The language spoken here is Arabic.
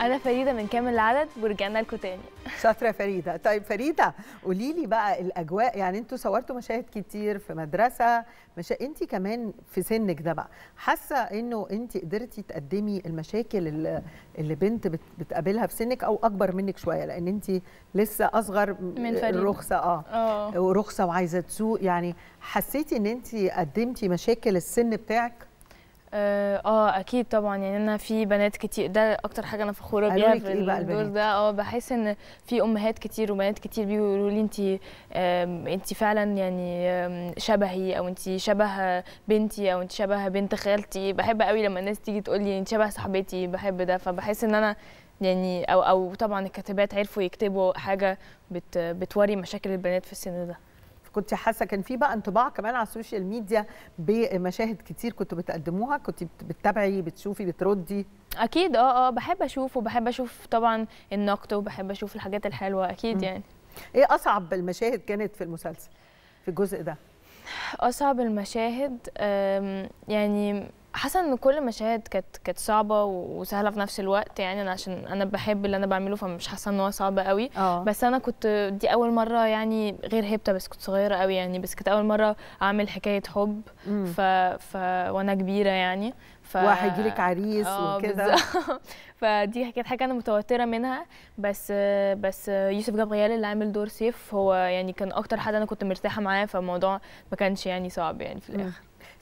انا فريده من كامل العدد ورجعنا لكم تاني شاطره فريده طيب فريده قولي لي بقى الاجواء يعني انتوا صورتوا مشاهد كتير في مدرسه مش انت كمان في سنك ده بقى حاسه انه انت قدرتي تقدمي المشاكل اللي, اللي بنت بتقابلها في سنك او اكبر منك شويه لان انت لسه اصغر من فريده رخصه اه, آه. ورخصه وعايزه تسوق يعني حسيتي ان انت قدمتي مشاكل السن بتاعك آه،, اه اكيد طبعا يعني انا في بنات كتير ده اكتر حاجه انا فخوره بيها في إيه الدور ده اه بحس ان في امهات كتير وبنات كتير بيقولوا لي انت انت فعلا يعني شبهي او انت شبه بنتي او انت شبه بنت خالتي بحب قوي لما الناس تيجي تقول لي انت شبه صاحبتي بحب ده فبحس ان انا يعني او او طبعا الكاتبات عرفوا يكتبوا حاجه بت بتوري مشاكل البنات في السن ده كنت حاسه كان في بقى انطباع كمان على السوشيال ميديا بمشاهد كتير كنتوا بتقدموها كنت بتتابعي بتشوفي بتردي اكيد اه اه بحب اشوف وبحب اشوف طبعا النقد وبحب اشوف الحاجات الحلوه اكيد يعني ايه اصعب المشاهد كانت في المسلسل في الجزء ده اصعب المشاهد يعني حاسه ان كل المشاهد كانت كانت صعبه وسهله في نفس الوقت يعني انا عشان انا بحب اللي انا بعمله فمش حاسه ان هو صعب قوي أوه. بس انا كنت دي اول مره يعني غير هبته بس كنت صغيره قوي يعني بس كانت اول مره اعمل حكايه حب ف... ف وانا كبيره يعني ف... وهيجي لك عريس آه، وكده فدي كانت حاجه انا متوتره منها بس بس يوسف جبريال اللي عامل دور سيف هو يعني كان اكتر حد انا كنت مرتاحه معاه فالموضوع ما كانش يعني صعب يعني في الاخر